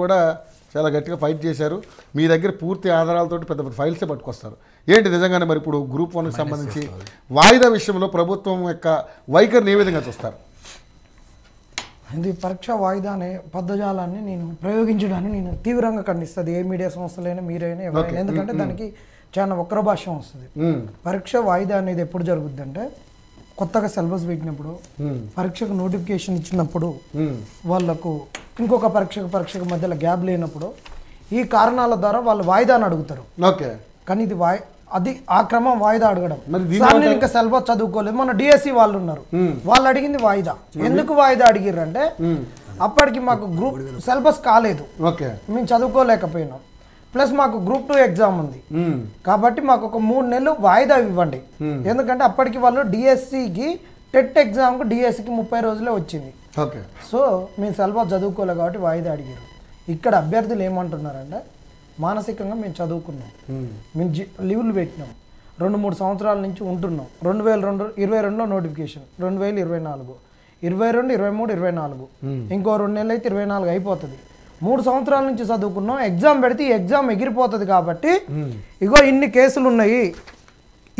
కూడా చాలా గట్టిగా ఫైట్ చేశారు మీ దగ్గర పూర్తి ఆధారాలతో పెద్ద పెద్ద ఫైల్సే పట్టుకొస్తారు ఏంటి నిజంగానే మరి ఇప్పుడు గ్రూప్ వన్కి సంబంధించి వాయిదా విషయంలో ప్రభుత్వం యొక్క వైఖరిని ఏ విధంగా చూస్తారు ఇది పరీక్ష వాయిదా అనే పదజాలాన్ని నేను ప్రయోగించడాన్ని నేను తీవ్రంగా ఖండిస్తుంది ఏ మీడియా సంస్థలైనా మీరైనా ఎవరైనా ఎందుకంటే దానికి చాలా వక్ర వస్తుంది పరీక్ష వాయిదా అనేది ఎప్పుడు అంటే కొత్తగా సిలబస్ పెట్టినప్పుడు పరీక్షకు నోటిఫికేషన్ ఇచ్చినప్పుడు వాళ్లకు ఇంకొక పరీక్షకు పరీక్షకు మధ్యలో గ్యాప్ లేనప్పుడు ఈ కారణాల ద్వారా వాళ్ళు అని అడుగుతారు ఓకే కానీ ఇది వాయి అది ఆ క్రమం వాయిదా అడగడం ఇంకా సిలబస్ చదువుకోలేదు మన డిఎస్సి వాళ్ళు ఉన్నారు వాళ్ళు అడిగింది వాయిదా ఎందుకు వాయిదా అడిగిర్రంటే అప్పటికి మాకు గ్రూప్ సిలబస్ కాలేదు ఓకే మేము చదువుకోలేకపోయినాం ప్లస్ మాకు గ్రూప్ టూ ఎగ్జామ్ ఉంది కాబట్టి మాకు ఒక మూడు నెలలు వాయిదా ఇవ్వండి ఎందుకంటే అప్పటికి వాళ్ళు డిఎస్సికి టెట్ ఎగ్జామ్కు డిఎస్సికి ముప్పై రోజులే వచ్చింది ఓకే సో మేము సల్వా చదువుకోలే కాబట్టి వాయిదా అడిగారు ఇక్కడ అభ్యర్థులు ఏమంటున్నారంటే మానసికంగా మేము చదువుకున్నాం మేము లీవ్లు పెట్టినాం రెండు మూడు సంవత్సరాల నుంచి ఉంటున్నాం రెండు వేల రెండు ఇరవై రెండులో నోటిఫికేషన్ రెండు వేల ఇరవై నాలుగు ఇరవై రెండు ఇరవై మూడు ఇరవై నాలుగు ఇంకో రెండు నెలలు అయితే ఇరవై నాలుగు అయిపోతుంది మూడు సంవత్సరాల నుంచి చదువుకున్నాం ఎగ్జామ్ పెడితే ఈ ఎగ్జామ్ ఎగిరిపోతుంది కాబట్టి ఇగో ఇన్ని కేసులు ఉన్నాయి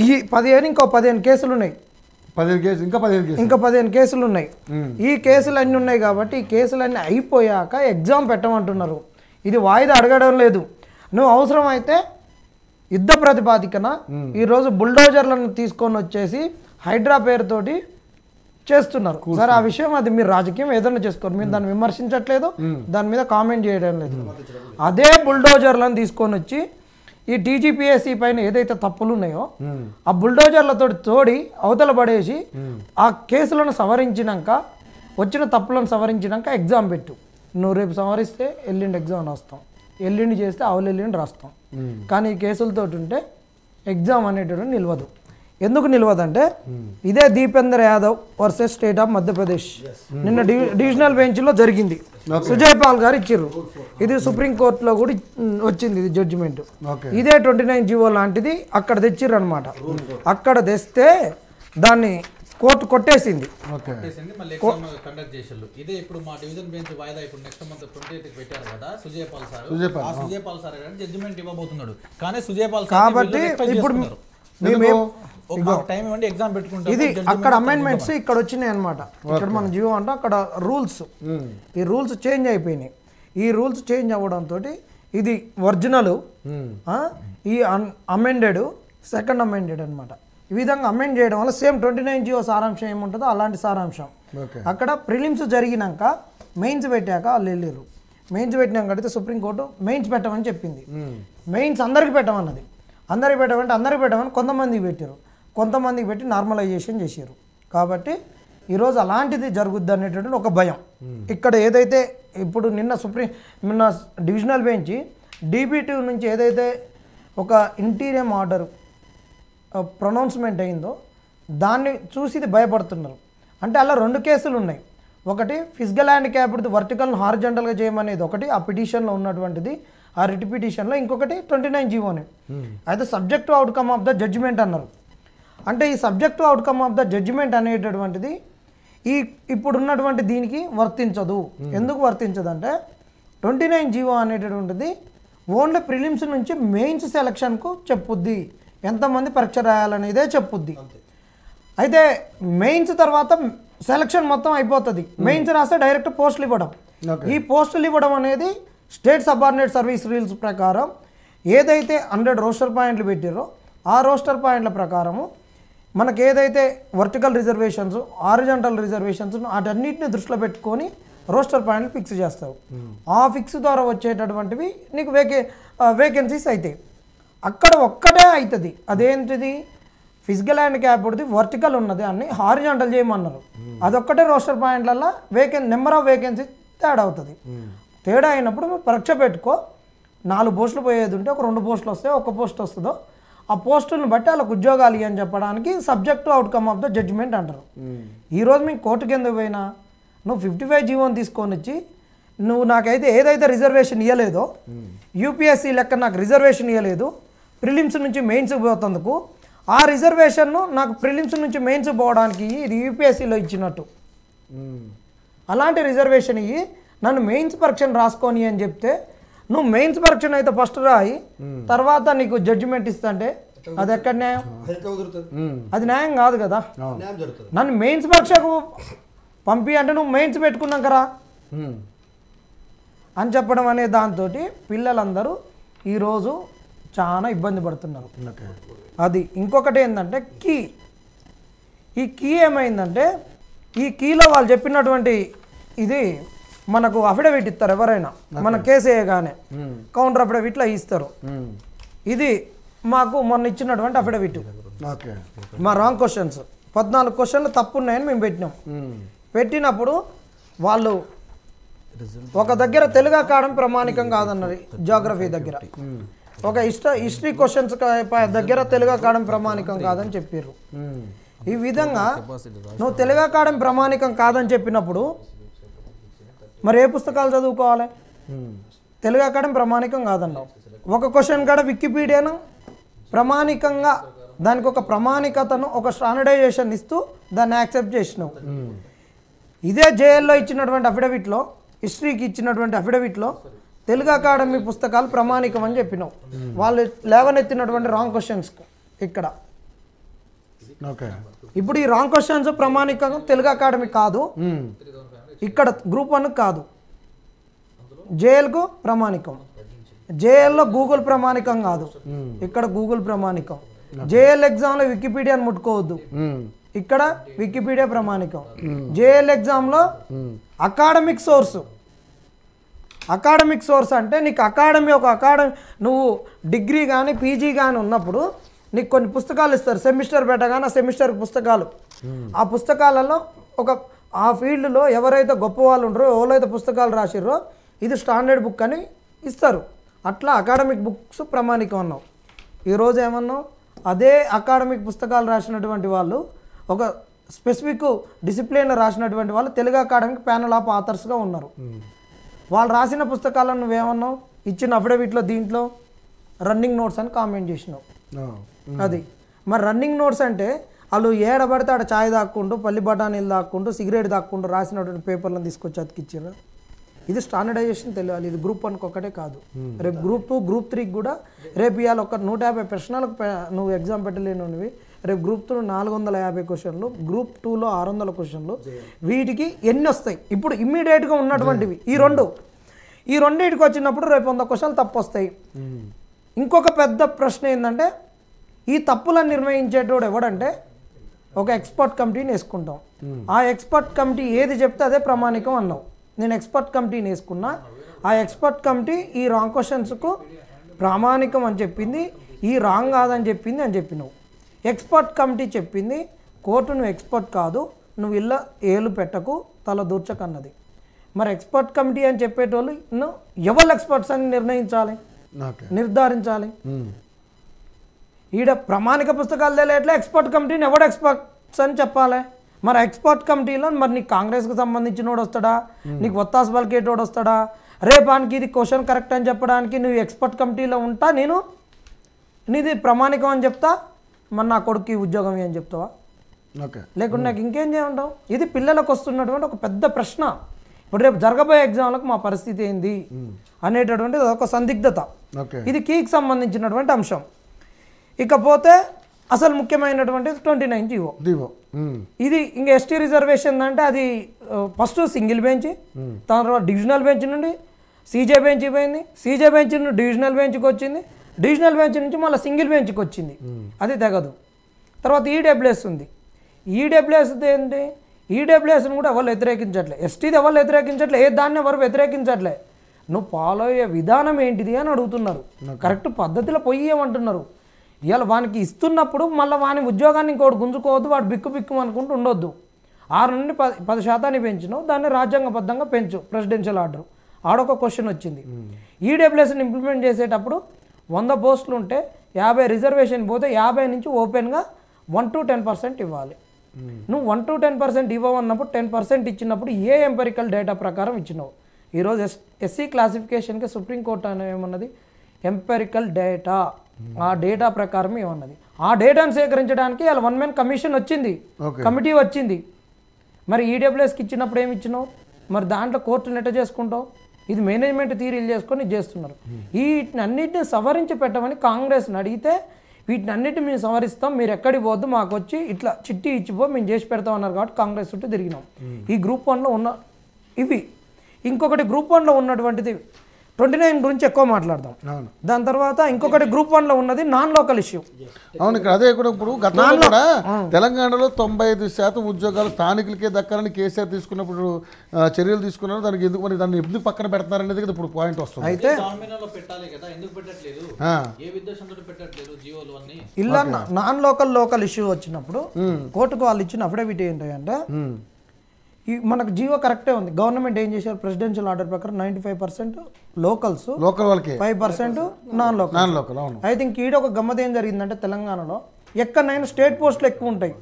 ఈ పదిహేను ఇంకో పదిహేను కేసులు ఉన్నాయి పదిహేను కేసులు ఇంకా పదిహేను కేసులు ఇంకా పదిహేను కేసులు ఉన్నాయి ఈ కేసులు అన్నీ ఉన్నాయి కాబట్టి ఈ కేసులన్నీ అయిపోయాక ఎగ్జామ్ పెట్టమంటున్నారు ఇది వాయిదా అడగడం లేదు నువ్వు అవసరమైతే యుద్ధ ప్రతిపాదికన ఈరోజు బుల్డోజర్లను తీసుకొని వచ్చేసి హైడ్రా పేరుతోటి చేస్తున్నారు సార్ ఆ విషయం అది మీరు రాజకీయం ఏదైనా చేసుకోరు మీరు దాన్ని విమర్శించట్లేదు దాని మీద కామెంట్ చేయడం లేదు అదే బుల్డోజర్లను తీసుకొని వచ్చి ఈ టీజీపీఎస్సీ పైన ఏదైతే తప్పులు ఉన్నాయో ఆ బుల్డోజర్లతో తోడి అవతల పడేసి ఆ కేసులను సవరించినాక వచ్చిన తప్పులను సవరించినాక ఎగ్జామ్ పెట్టు నువ్వు రేపు సవరిస్తే ఎల్లుండి ఎగ్జామ్ రాస్తాం ఎల్లుండి చేస్తే అవలెల్లుండి రాస్తాం కానీ ఈ కేసులతో ఉంటే ఎగ్జామ్ అనేటువంటి నిలవదు ఎందుకు నిలవదంటే ఇదే Dipender Yadav versus state of Madhya Pradesh నిన్న డివిజనల్ బెంచ్లో జరిగింది సుజయ్ పాల్ గారు ఇచ్చారు ఇది సుప్రీంకోర్టులో కూడా వచ్చింది ఇది జడ్జిమెంట్ ఇదే ట్వంటీ నైన్ జీవో లాంటిది అక్కడ తెచ్చిర్రు అనమాట అక్కడ తెస్తే దాన్ని కోర్టు కొట్టేసింది ఇప్పుడు కాబట్టి ఇప్పుడు ఇది అక్కడ అమెండ్మెంట్స్ ఇక్కడ వచ్చినాయి అనమాట ఇక్కడ మన జీవో అంటే అక్కడ రూల్స్ ఈ రూల్స్ చేంజ్ అయిపోయినాయి ఈ రూల్స్ చేంజ్ అవ్వడంతో ఇది ఒరిజినల్ ఈ అమెండెడ్ సెకండ్ అమెండెడ్ అనమాట ఈ విధంగా అమెండ్ చేయడం వల్ల సేమ్ ట్వంటీ నైన్ జియో సారాంశం ఏముంటుందో అలాంటి సారాంశం అక్కడ ప్రిలిమ్స్ జరిగినాక మెయిన్స్ పెట్టాక వాళ్ళు వెళ్ళారు మెయిన్స్ పెట్టినాక అడిగితే సుప్రీంకోర్టు మెయిన్స్ పెట్టమని చెప్పింది మెయిన్స్ అందరికి పెట్టమన్నది అందరికి పెట్టమంటే అందరికి పెట్టమని కొంతమందికి పెట్టారు కొంతమందికి పెట్టి నార్మలైజేషన్ చేశారు కాబట్టి ఈరోజు అలాంటిది జరుగుద్ది అనేటటువంటి ఒక భయం ఇక్కడ ఏదైతే ఇప్పుడు నిన్న సుప్రీం నిన్న డివిజనల్ బెంచ్ డీబీటీ నుంచి ఏదైతే ఒక ఇంటీరియం ఆర్డర్ ప్రొనౌన్స్మెంట్ అయిందో దాన్ని చూసి ఇది భయపడుతున్నారు అంటే అలా రెండు కేసులు ఉన్నాయి ఒకటి ఫిజికల్ హ్యాండిక్యాప్డ్ వర్టికల్ హార్జెంటల్గా చేయమనేది ఒకటి ఆ పిటిషన్లో ఉన్నటువంటిది ఆ రిట్ పిటిషన్లో ఇంకొకటి ట్వంటీ నైన్ జీవోనే అయితే subject outcome of the judgement అన్నారు అంటే ఈ subjective outcome of the judgement అనేటటువంటిది ఈ ఇప్పుడున్నటువంటి దీనికి వర్తించదు hmm. ఎందుకు వర్తించదు అంటే ట్వంటీ నైన్ జీవో అనేటటువంటిది ఓన్లీ ప్రిలిమ్స్ నుంచి మెయిన్స్ సెలక్షన్కు చెప్పుద్ది ఎంతమంది పరీక్ష రాయాలనేదే చెప్పుద్ది అయితే మెయిన్స్ తర్వాత సెలక్షన్ మొత్తం అయిపోతుంది మెయిన్స్ hmm. రాస్తే డైరెక్ట్ పోస్టులు ఇవ్వడం ఈ పోస్టులు ఇవ్వడం అనేది స్టేట్ సబార్డినేట్ సర్వీస్ రూల్స్ ప్రకారం ఏదైతే హండ్రెడ్ రోస్టర్ పాయింట్లు పెట్టారో ఆ రోస్టర్ పాయింట్ల ప్రకారము మనకు ఏదైతే వర్టికల్ రిజర్వేషన్స్ ఆరిజంటల్ రిజర్వేషన్స్ వాటన్నిటిని దృష్టిలో పెట్టుకొని రోస్టర్ పాయింట్లు ఫిక్స్ చేస్తావు ఆ ఫిక్స్ ద్వారా వచ్చేటటువంటివి నీకు వేకే వేకెన్సీస్ అవుతాయి అక్కడ ఒక్కటే అవుతుంది అదేంటిది ఫిజికల్ క్యాప్ క్యాప్డ్ది వర్టికల్ ఉన్నది అన్ని హారిజాంటల్ చేయమన్నారు అదొక్కటే రోస్టర్ పాయింట్లలో వేకెన్ నెంబర్ ఆఫ్ వేకెన్సీ తేడా అవుతుంది తేడా అయినప్పుడు పరీక్ష పెట్టుకో నాలుగు పోస్టులు పోయేది ఉంటే ఒక రెండు పోస్టులు వస్తాయి ఒక పోస్ట్ వస్తుందో ఆ పోస్టులను బట్టి వాళ్ళకు ఉద్యోగాలు ఇవ్వని చెప్పడానికి subject outcome of the judgement అంటారు ఈరోజు మీకు కోర్టు కింద పోయినా నువ్వు ఫిఫ్టీ ఫైవ్ జీవోని తీసుకొని వచ్చి నువ్వు నాకైతే ఏదైతే రిజర్వేషన్ ఇవ్వలేదో యూపీఎస్సీ లెక్క నాకు రిజర్వేషన్ ఇవ్వలేదు ప్రిలిమ్స్ నుంచి మెయిన్స్ పోతందుకు ఆ రిజర్వేషన్ను నాకు ప్రిలిమ్స్ నుంచి మెయిన్స్ పోవడానికి ఇది యూపీఎస్సీలో ఇచ్చినట్టు అలాంటి రిజర్వేషన్ ఇవి నన్ను మెయిన్స్ పరీక్షను రాసుకొని అని చెప్తే నువ్వు మెయిన్స్ పరీక్షను అయితే ఫస్ట్ రాయి తర్వాత నీకు జడ్జిమెంట్ ఇస్తంటే అది ఎక్కడ న్యాయం అది న్యాయం కాదు కదా నన్ను మెయిన్స్ పరీక్షకు పంపి అంటే నువ్వు మెయిన్స్ పెట్టుకున్నాం కదా అని చెప్పడం అనే దాంతో పిల్లలందరూ ఈరోజు చాలా ఇబ్బంది పడుతున్నారు అది ఇంకొకటి ఏంటంటే కీ ఈ కీ ఏమైందంటే ఈ కీలో వాళ్ళు చెప్పినటువంటి ఇది మనకు అఫిడవిట్ ఇస్తారు ఎవరైనా మన కేసు వేయగానే కౌంటర్ అఫిడవిట్లో ఇస్తారు ఇది మాకు మొన్న ఇచ్చినటువంటి అఫిడవిట్ మా రాంగ్ క్వశ్చన్స్ పద్నాలుగు క్వశ్చన్లు తప్పు ఉన్నాయని మేము పెట్టినాం పెట్టినప్పుడు వాళ్ళు ఒక దగ్గర తెలుగు కావడం ప్రమాణికం కాదన్నది జాగ్రఫీ దగ్గర ఒక హిస్ట హిస్టరీ క్వశ్చన్స్ దగ్గర తెలుగు కావడం ప్రమాణికం కాదని చెప్పారు ఈ విధంగా నువ్వు తెలుగు కావడం ప్రమాణికం కాదని చెప్పినప్పుడు మరి ఏ పుస్తకాలు చదువుకోవాలి తెలుగు అకాడమీ ప్రమాణికం కాదన్నావు ఒక క్వశ్చన్ కాడ వికీపీడియాను ప్రమాణికంగా దానికి ఒక ప్రమాణికతను ఒక స్టాండర్డైజేషన్ ఇస్తూ దాన్ని యాక్సెప్ట్ చేసినావు ఇదే జేఎల్లో ఇచ్చినటువంటి అఫిడవిట్లో హిస్టరీకి ఇచ్చినటువంటి అఫిడవిట్లో తెలుగు అకాడమీ పుస్తకాలు ప్రమాణికం అని చెప్పినావు వాళ్ళు లేవనెత్తినటువంటి రాంగ్ క్వశ్చన్స్ ఇక్కడ ఇప్పుడు ఈ రాంగ్ క్వశ్చన్స్ ప్రమాణికం తెలుగు అకాడమీ కాదు ఇక్కడ గ్రూప్ వన్ కాదు జేఎల్కు ప్రామాణికం జేఎల్లో గూగుల్ ప్రామాణికం కాదు ఇక్కడ గూగుల్ ప్రామాణికం జేఎల్ ఎగ్జామ్లో వికీపీడియాని ముట్టుకోవద్దు ఇక్కడ వికీపీడియా ప్రామాణికం జేఎల్ ఎగ్జామ్లో అకాడమిక్ సోర్సు అకాడమిక్ సోర్స్ అంటే నీకు అకాడమీ ఒక అకాడమీ నువ్వు డిగ్రీ కానీ పీజీ కానీ ఉన్నప్పుడు నీకు కొన్ని పుస్తకాలు ఇస్తారు సెమిస్టర్ పెట్టగానే ఆ సెమిస్టర్ పుస్తకాలు ఆ పుస్తకాలలో ఒక ఆ ఫీల్డ్లో ఎవరైతే గొప్ప వాళ్ళు ఉండరో ఎవరైతే పుస్తకాలు రాసిర్రో ఇది స్టాండర్డ్ బుక్ అని ఇస్తారు అట్లా అకాడమిక్ బుక్స్ ప్రామాణికం అన్నావు ఈరోజు ఏమన్నావు అదే అకాడమిక్ పుస్తకాలు రాసినటువంటి వాళ్ళు ఒక స్పెసిఫిక్ డిసిప్లిన్లో రాసినటువంటి వాళ్ళు తెలుగు అకాడమిక్ ప్యానల్ ఆఫ్ ఆథర్స్గా ఉన్నారు వాళ్ళు రాసిన పుస్తకాలను నువ్వేమన్నావు ఇచ్చిన అఫిడవిట్లో దీంట్లో రన్నింగ్ నోట్స్ అని కామెంట్ చేసినావు అది మరి రన్నింగ్ నోట్స్ అంటే వాళ్ళు ఏడబడితే ఆడ ఛాయ్ దాక్కుంటూ పల్లి బఠానీలు దాక్కుంటూ సిగరెట్ దాక్కుంటూ రాసినటువంటి పేపర్లను తీసుకొచ్చి అతికిచ్చారు ఇది స్టాండర్డైజేషన్ తెలియాలి ఇది గ్రూప్ వన్కి ఒకటే కాదు hmm. రేపు గ్రూప్ టూ గ్రూప్ త్రీకి కూడా రేపు ఇవాళ ఒక నూట యాభై ప్రశ్నలకు నువ్వు ఎగ్జామ్ పెట్టలేనివి రేపు గ్రూప్ త్రీ నాలుగు వందల యాభై క్వశ్చన్లు గ్రూప్ టూలో ఆరు వందల క్వశ్చన్లు వీటికి ఎన్ని వస్తాయి ఇప్పుడు ఇమ్మీడియట్గా ఉన్నటువంటివి ఈ రెండు ఈ రెండింటికి వచ్చినప్పుడు రేపు వంద క్వశ్చన్లు తప్పు వస్తాయి hmm. ఇంకొక పెద్ద ప్రశ్న ఏంటంటే ఈ తప్పులను నిర్ణయించేటోడు ఎవడంటే ఒక ఎక్స్పర్ట్ కమిటీని వేసుకుంటాం ఆ ఎక్స్పర్ట్ కమిటీ ఏది చెప్తే అదే ప్రమాణికం అన్నావు నేను ఎక్స్పర్ట్ కమిటీని వేసుకున్నా ఆ ఎక్స్పర్ట్ కమిటీ ఈ రాంగ్ క్వశ్చన్స్కు ప్రామాణికం అని చెప్పింది ఈ రాంగ్ కాదని చెప్పింది అని చెప్పినావు ఎక్స్పర్ట్ కమిటీ చెప్పింది కోర్టు నువ్వు ఎక్స్పర్ట్ కాదు నువ్వు ఇళ్ళ ఏలు పెట్టకు తల దూర్చకన్నది మరి ఎక్స్పర్ట్ కమిటీ అని చెప్పేటోళ్ళు ఎవరు ఎక్స్పర్ట్స్ అని నిర్ణయించాలి నిర్ధారించాలి ఈడ ప్రమాణిక పుస్తకాలు తెలియట్లే ఎక్స్పర్ట్ కమిటీని ఎవడు ఎక్స్పర్ట్స్ అని చెప్పాలి మరి ఎక్స్పర్ట్ కమిటీలో మరి నీకు కాంగ్రెస్కి సంబంధించిన వాడు వస్తాడా నీకు వత్తాస్ బల్కేటోడు వస్తాడా రేపానికి ఇది క్వశ్చన్ కరెక్ట్ అని చెప్పడానికి నువ్వు ఎక్స్పర్ట్ కమిటీలో ఉంటా నేను నీది ప్రమాణికం అని చెప్తా మరి నా కొడుకు ఉద్యోగం అని చెప్తావా లేకుండా నాకు ఇంకేం చేయమంటావు ఇది పిల్లలకు వస్తున్నటువంటి ఒక పెద్ద ప్రశ్న ఇప్పుడు రేపు జరగబోయే ఎగ్జామ్లకు మా పరిస్థితి ఏంది అనేటటువంటిది ఒక సందిగ్ధత ఇది కీకి సంబంధించినటువంటి అంశం ఇకపోతే అసలు ముఖ్యమైనటువంటి ట్వంటీ నైన్ జీవో జీవో ఇది ఇంకా ఎస్టీ రిజర్వేషన్ అంటే అది ఫస్ట్ సింగిల్ బెంచ్ తర్వాత డివిజనల్ బెంచ్ నుండి సీజే బెంచ్ పోయింది సీజే బెంచ్ నుండి డివిజనల్ బెంచ్కి వచ్చింది డివిజనల్ బెంచ్ నుంచి మళ్ళీ సింగిల్ బెంచ్కి వచ్చింది అది తెగదు తర్వాత ఈడబ్ల్యూఎస్ e ఉంది ఈడబ్ల్యూఎస్ e ఏంటి ఈడబ్ల్యూఎస్ని e కూడా ఎవరు వ్యతిరేకించట్లే ఎస్టీది ఎవరు వ్యతిరేకించట్లే ఏ దాన్ని ఎవరు వ్యతిరేకించట్లే నువ్వు ఫాలో అయ్యే విధానం ఏంటిది అని అడుగుతున్నారు కరెక్ట్ పద్ధతిలో పోయేమంటున్నారు ఇవాళ వానికి ఇస్తున్నప్పుడు మళ్ళీ వాని ఉద్యోగాన్ని ఇంకోటి గుంజుకోవద్దు వాడు బిక్కు బిక్కు అనుకుంటూ ఉండొద్దు ఆరు నుండి పది పది శాతాన్ని పెంచును దాన్ని రాజ్యాంగబద్ధంగా పెంచు ప్రెసిడెన్షియల్ ఆర్డర్ ఆడొక క్వశ్చన్ వచ్చింది ఈడబ్ల్యూఎస్ని hmm. e ఇంప్లిమెంట్ చేసేటప్పుడు వంద పోస్టులు ఉంటే యాభై రిజర్వేషన్ పోతే యాభై నుంచి ఓపెన్గా వన్ టు టెన్ పర్సెంట్ ఇవ్వాలి hmm. నువ్వు వన్ టు టెన్ పర్సెంట్ ఇవ్వమన్నప్పుడు టెన్ పర్సెంట్ ఇచ్చినప్పుడు ఏ ఎంపెరికల్ డేటా ప్రకారం ఇచ్చినావు ఈరోజు ఎస్ ఎస్సీ క్లాసిఫికేషన్కి సుప్రీంకోర్టు ఏమన్నది ఎంపెరికల్ డేటా ఆ డేటా ప్రకారం ఏమన్నది ఆ డేటాను సేకరించడానికి వాళ్ళ వన్ మెన్ కమిషన్ వచ్చింది కమిటీ వచ్చింది మరి ఈడబ్ల్యూఎస్కి e ఇచ్చినప్పుడు ఏమి ఇచ్చినావు మరి దాంట్లో కోర్టు నెట్ట చేసుకుంటావు ఇది మేనేజ్మెంట్ తీరీలు చేసుకొని చేస్తున్నారు hmm. వీటిని అన్నింటిని సవరించి పెట్టమని కాంగ్రెస్ని అడిగితే వీటిని అన్నింటిని మేము సవరిస్తాం మీరు ఎక్కడికి పోద్దు మాకు వచ్చి ఇట్లా చిట్టి ఇచ్చిపో మేము చేసి పెడతాం అన్నారు కాబట్టి కాంగ్రెస్ చుట్టూ తిరిగినాం hmm. ఈ గ్రూప్ వన్లో ఉన్న ఇవి ఇంకొకటి గ్రూప్ వన్లో ఉన్నటువంటిది ట్వంటీ నైన్ గురించి ఎక్కువ మాట్లాడదాం దాని తర్వాత ఇంకొకటి గ్రూప్ వన్ లో ఉన్నది నాన్ లోకల్ ఇష్యూ అవును ఇక్కడ అదే కూడా ఇప్పుడు గతంలో కూడా తెలంగాణలో తొంభై ఐదు శాతం ఉద్యోగాలు స్థానికులకే దక్కాలని కేసీఆర్ తీసుకున్నప్పుడు చర్యలు తీసుకున్నారు దానికి ఎందుకు మరి దాన్ని ఎందుకు పక్కన పెడతారు అనేది ఇప్పుడు పాయింట్ వస్తుంది అయితే ఇలా నాన్ లోకల్ లోకల్ ఇష్యూ వచ్చినప్పుడు కోర్టుకు వాళ్ళు ఇచ్చిన అఫిడవిట్ ఏంటంటే ఈ మనకు జియో కరెక్టే ఉంది గవర్నమెంట్ ఏం చేశారు ప్రెసిడెన్షియల్ ఆర్డర్ ప్రకారం ninety five percent locals local వాళ్ళకి five percent non local non local I think ఈడ ఒక గమ్మత ఏం జరిగిందంటే తెలంగాణలో ఎక్కడైనా స్టేట్ పోస్టులు ఎక్కువ ఉంటాయి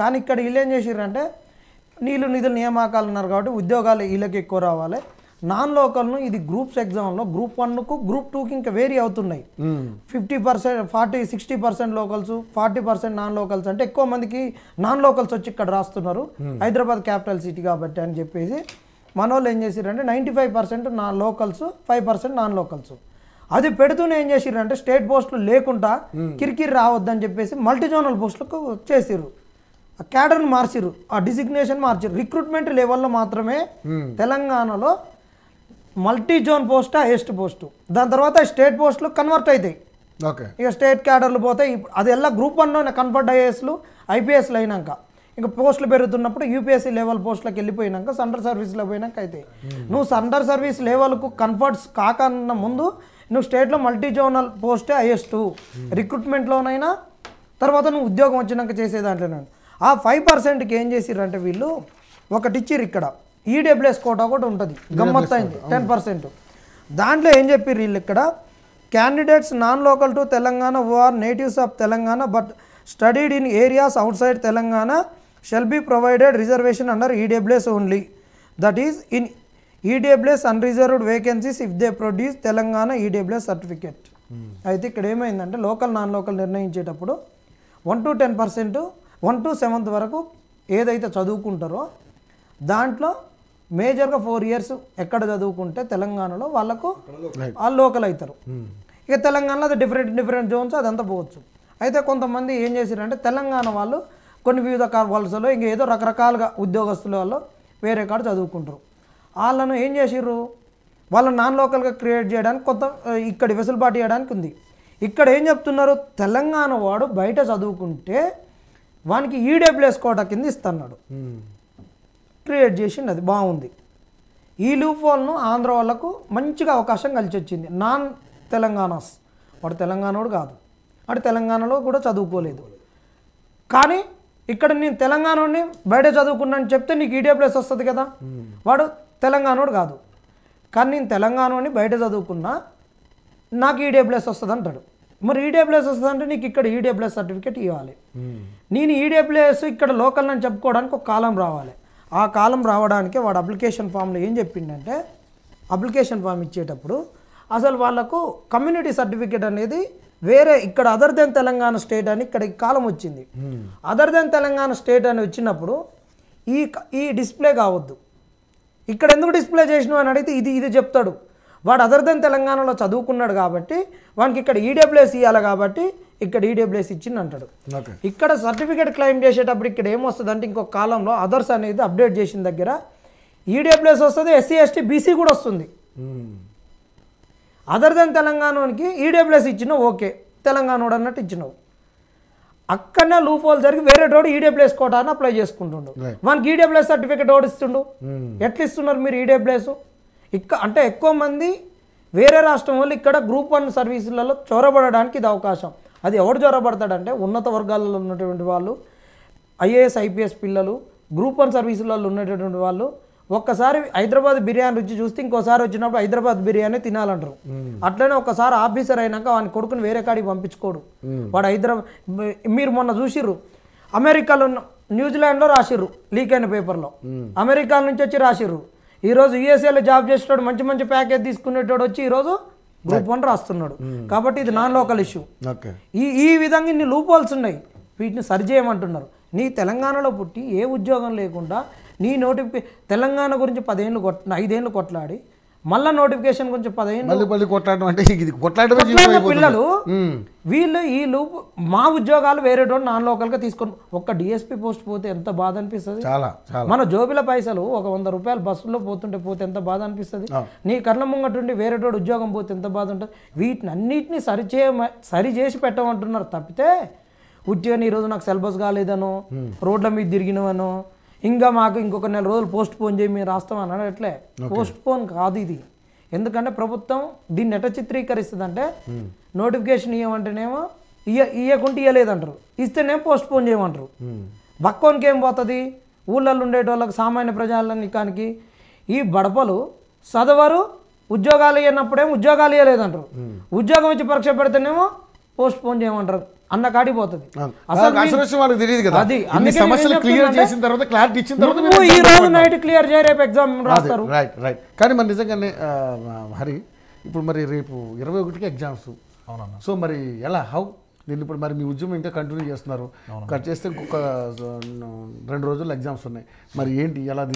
కానీ ఇక్కడ వీళ్ళు ఏం చేసిర్రంటే నీళ్ళు నిధులు నియామకాలు ఉన్నారు కాబట్టి ఉద్యోగాలు వీళ్ళకి ఎక్కువ రావాలి నాన్ లోకల్ను ఇది గ్రూప్స్ ఎగ్జామ్లో గ్రూప్ వన్కు గ్రూప్ టూకి ఇంకా వేరీ అవుతున్నాయి fifty percent forty sixty percent locals forty percent non locals అంటే ఎక్కువ మందికి నాన్ లోకల్స్ వచ్చి ఇక్కడ రాస్తున్నారు hmm. హైదరాబాద్ క్యాపిటల్ సిటీ కాబట్టి అని చెప్పేసి మన వాళ్ళు ఏం చేసిరంటే నైంటీ ఫైవ్ పర్సెంట్ నా locals five percent non locals అది పెడుతూనే ఏం అంటే స్టేట్ పోస్టులు లేకుండా hmm. కిరికిరి రావద్దని చెప్పేసి మల్టీ జోనల్ పోస్టులకు చేసిరు ఆ క్యాడర్ని ఆ డిజిగ్నేషన్ మార్చిర్రు రిక్రూట్మెంట్ లెవెల్లో మాత్రమే hmm. తెలంగాణలో మల్టీ జోన్ పోస్టా ఎస్ట్ పోస్టు దాని తర్వాత స్టేట్ పోస్టులు కన్వర్ట్ అవుతాయి ఓకే ఇక స్టేట్ క్యాడర్లు పోతే అది ఎలా గ్రూప్ వన్లో కన్వర్ట్ ఐఏఎస్లు ఐపీఎస్లు అయినాక ఇంకా పోస్టులు పెరుగుతున్నప్పుడు యూపీఎస్సీ లెవెల్ పోస్టులకు వెళ్ళిపోయినాక సెంట్రల్ సర్వీస్లో పోయినాక అయితే నువ్వు సెంట్రల్ సర్వీస్ లెవెల్కు కన్వర్ట్స్ కాకన్న ముందు నువ్వు స్టేట్లో మల్టీ జోనల్ పోస్టే హైయెస్ట్ రిక్రూట్మెంట్లోనైనా తర్వాత నువ్వు ఉద్యోగం వచ్చినాక చేసే దాంట్లో ఆ ఫైవ్ పర్సెంట్కి ఏం చేసిరంటే వీళ్ళు ఒకటిచ్చిర్రు ఇక్కడ ఈడబ్ల్యూఎస్ e కోట ఒకటి ఉంటుంది అయింది టెన్ పర్సెంట్ దాంట్లో ఏం చెప్పారు వీళ్ళు ఇక్కడ candidates non local to Telangana are natives of Telangana but studied in areas outside Telangana shall be provided reservation under EWS only that is in EWS unreserved vacancies if they produce Telangana EWS e certificate hmm. అయితే ఇక్కడ ఏమైందంటే local non local నిర్ణయించేటప్పుడు one two ten percent one two seventh వరకు ఏదైతే చదువుకుంటారో దాంట్లో మేజర్గా four years ఎక్కడ చదువుకుంటే తెలంగాణలో వాళ్ళకు వాళ్ళు లోకల్ అవుతారు hmm. ఇక తెలంగాణలో అది డిఫరెంట్ డిఫరెంట్ జోన్స్ అదంతా పోవచ్చు అయితే కొంతమంది ఏం చేశారంటే తెలంగాణ వాళ్ళు కొన్ని వివిధ వలసలో ఇంక ఏదో రకరకాలుగా ఉద్యోగస్తుల వాళ్ళు వేరే కాడ చదువుకుంటారు వాళ్ళను ఏం చేసిర్రు వాళ్ళు నాన్ లోకల్గా క్రియేట్ చేయడానికి కొంత ఇక్కడ వెసులుబాటు చేయడానికి ఉంది ఇక్కడ ఏం చెప్తున్నారు తెలంగాణ వాడు బయట చదువుకుంటే వానికి ఈడే ప్లేస్ కోట కింద ఇస్తున్నాడు hmm. క్రియేట్ చేసింది అది బాగుంది ఈ లూప్ హోల్ను ఆంధ్ర వాళ్ళకు మంచిగా అవకాశం కలిసి వచ్చింది నాన్ తెలంగాణస్ వాడు తెలంగాణోడు కాదు వాడు తెలంగాణలో కూడా చదువుకోలేదు కానీ ఇక్కడ నేను తెలంగాణని బయట చదువుకున్నాను చెప్తే నీకు ఈడియా ప్లేస్ వస్తుంది కదా వాడు తెలంగాణోడు కాదు కానీ నేను తెలంగాణని బయట చదువుకున్నా నాకు ఈడియా ప్లేస్ వస్తుంది అంటాడు మరి ఈడియా ప్లేస్ వస్తుంది అంటే నీకు ఇక్కడ ఈడియా ప్లేస్ సర్టిఫికేట్ ఇవ్వాలి నేను ఈడియా ప్లేస్ ఇక్కడ లోకల్ అని చెప్పుకోవడానికి ఒక కాలం రావాలి ఆ కాలం రావడానికి వాడు అప్లికేషన్ ఫామ్లో ఏం చెప్పిండంటే అప్లికేషన్ ఫామ్ ఇచ్చేటప్పుడు అసలు వాళ్లకు కమ్యూనిటీ సర్టిఫికేట్ అనేది వేరే ఇక్కడ అదర్ దెన్ తెలంగాణ స్టేట్ అని ఇక్కడ కాలం వచ్చింది other hmm. Then Telangana state అని వచ్చినప్పుడు ఈ ఈ డిస్ప్లే కావద్దు ఇక్కడ ఎందుకు డిస్ప్లే చేసినావు అని అడిగితే ఇది ఇది చెప్తాడు వాడు అదర్ దెన్ తెలంగాణలో చదువుకున్నాడు కాబట్టి వానికి ఇక్కడ ఈడబ్ల్యూఎస్ e ఇవ్వాలి కాబట్టి ఇక్కడ ఈడబ్ల్యూఎస్ e ఇచ్చింది అంటాడు ఇక్కడ సర్టిఫికేట్ క్లెయిమ్ చేసేటప్పుడు ఇక్కడ ఏమొస్తుంది అంటే ఇంకొక కాలంలో అదర్స్ అనేది అప్డేట్ చేసిన దగ్గర ఈడబ్ల్యూఎస్ e వస్తుంది ఎస్సీ ఎస్టీ బీసీ కూడా వస్తుంది అదర్ దెన్ తెలంగాణకి ఈడబ్ల్యూఎస్ ఇచ్చినావు ఓకే వాడు అన్నట్టు ఇచ్చినావు అక్కడనే లూప్ హోల్ జరిగి వేరే రోడ్ ఈడబ్ల్యూఎస్ e కోటా అని అప్లై చేసుకుంటుండు మనకి ఈడబ్ల్యూఎస్ సర్టిఫికేట్ ఓడిస్తుండు ఎట్లా ఇస్తున్నారు మీరు ఈడబ్ల్యూఎస్ ఇక్క అంటే ఎక్కువ మంది వేరే రాష్ట్రం వాళ్ళు ఇక్కడ గ్రూప్ వన్ సర్వీసులలో చొరబడడానికి ఇది అవకాశం అది ఎవరు జ్వరపడతాడంటే ఉన్నత వర్గాలలో ఉన్నటువంటి వాళ్ళు ఐఏఎస్ ఐపీఎస్ పిల్లలు గ్రూప్ వన్ సర్వీసులలో ఉన్నటువంటి వాళ్ళు ఒక్కసారి హైదరాబాద్ బిర్యానీ రుచి చూస్తే ఇంకోసారి వచ్చినప్పుడు హైదరాబాద్ బిర్యానీ తినాలంటారు అట్లనే ఒకసారి ఆఫీసర్ అయినాక వాని కొడుకుని వేరే కాడికి పంపించుకోడు వాడు హైదరాబాద్ మీరు మొన్న చూసిర్రు అమెరికాలో న్యూజిలాండ్లో రాసిర్రు లీక్ అయిన పేపర్లో అమెరికా నుంచి వచ్చి రాసిర్రు ఈరోజు యుఎస్ఏలో జాబ్ చేసేటోడు మంచి మంచి ప్యాకేజ్ తీసుకునేటోడు వచ్చి ఈరోజు గ్రూప్ వన్ రాస్తున్నాడు hmm. కాబట్టి ఇది నాన్ లోకల్ ఇష్యూ ఈ ఈ విధంగా ఇన్ని లూపాల్స్ ఉన్నాయి వీటిని సరిచేయమంటున్నారు నీ తెలంగాణలో పుట్టి ఏ ఉద్యోగం లేకుండా నీ నోటిఫికే తెలంగాణ గురించి పదేళ్ళు కొట్ ఐదేళ్ళు కొట్లాడి మళ్ళీ నోటిఫికేషన్ కొంచెం పదిహేను మళ్ళీ కొట్లాడడం అంటే కొట్లాడడం పిల్లలు వీళ్ళు వీళ్ళు మా ఉద్యోగాలు వేరే నాన్ గా తీసుకొని ఒక్క డిఎస్పీ పోస్ట్ పోతే ఎంత బాధ అనిపిస్తుంది మన జోబిల పైసలు ఒక వంద రూపాయలు బస్సులో పోతుంటే పోతే ఎంత బాధ అనిపిస్తుంది నీ కళ్ళ ముంగటుండి వేరేటోడు ఉద్యోగం పోతే ఎంత బాధ ఉంటుంది వీటిని అన్నిటిని సరిచే సరిచేసి పెట్టమంటున్నారు తప్పితే ఉద్యోగం ఈరోజు నాకు సిలబస్ కాలేదనో రోడ్ల మీద తిరిగినవనో ఇంకా మాకు ఇంకొక నెల రోజులు పోస్ట్ పోన్ చేయి మేము రాస్తాం అన్నాడు అట్లే పోస్ట్ పోన్ కాదు ఇది ఎందుకంటే ప్రభుత్వం దీన్ని ఎట చిత్రీకరిస్తుంది అంటే నోటిఫికేషన్ ఇవ్వమంటేనేమో ఇయ్య ఇయ్యకుంటే ఇయ్యలేదంటారు ఇస్తేనే పోస్ట్ పోన్ చేయమంటారు బక్కోనికి ఏం పోతుంది ఊళ్ళల్లో ఉండేటోళ్ళకి సామాన్య కానికి ఈ బడపలు చదవరు ఉద్యోగాలు ఇవ్వనప్పుడేమో ఉద్యోగాలు ఇవ్వలేదంటారు ఉద్యోగం ఇచ్చి పరీక్ష పెడితేనేమో పోస్ట్ పోన్ చేయమంటారు అన్న కాడిపోతుంది అసలు వాళ్ళకి తెలియదు కదా అన్ని సమస్యలు క్లియర్ చేసిన తర్వాత క్లారిటీ ఇచ్చిన తర్వాత ఈ రోజు నైట్ క్లియర్ చేయ రేపు ఎగ్జామ్ రాస్తారు రైట్ కానీ మరి నిజంగానే హరి ఇప్పుడు మరి రేపు ఇరవై ఒకటికి ఎగ్జామ్స్ అవునన్నా సో మరి ఎలా హౌ నేను ఇప్పుడు మరి మీ ఉద్యమం ఇంకా కంటిన్యూ చేస్తున్నారు కట్ చేస్తే ఇంకొక రెండు రోజుల్లో ఎగ్జామ్స్ ఉన్నాయి మరి ఏంటి ఎలా